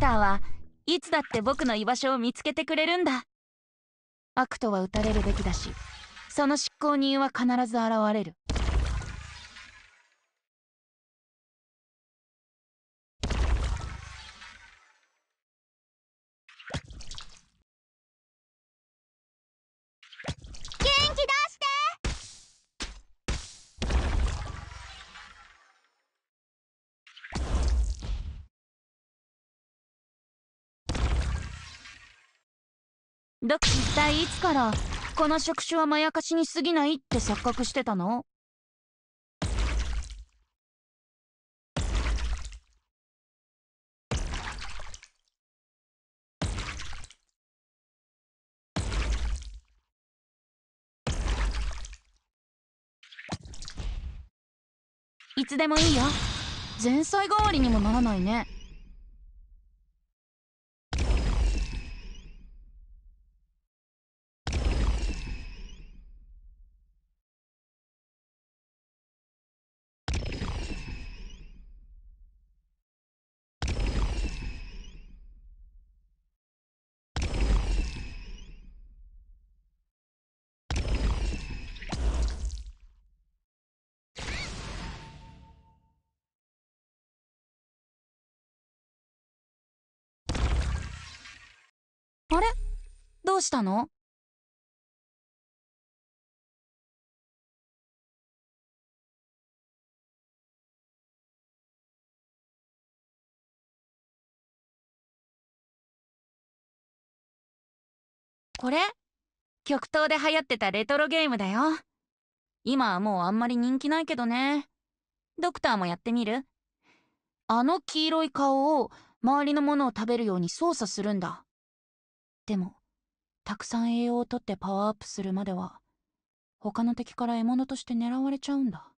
ターはいつだって僕の居場所を見つけてくれるんだ悪とは打たれるべきだしその執行人は必ず現れるど一体いつからこの職種はまやかしに過ぎないって錯覚してたのいつでもいいよ前菜代わりにもならないね。あれどうしたの？これ極東で流行ってたレトロゲームだよ今はもうあんまり人気ないけどねドクターもやってみるあの黄色い顔を周りのものを食べるように操作するんだでも、たくさん栄養をとってパワーアップするまでは、他の敵から獲物として狙われちゃうんだ。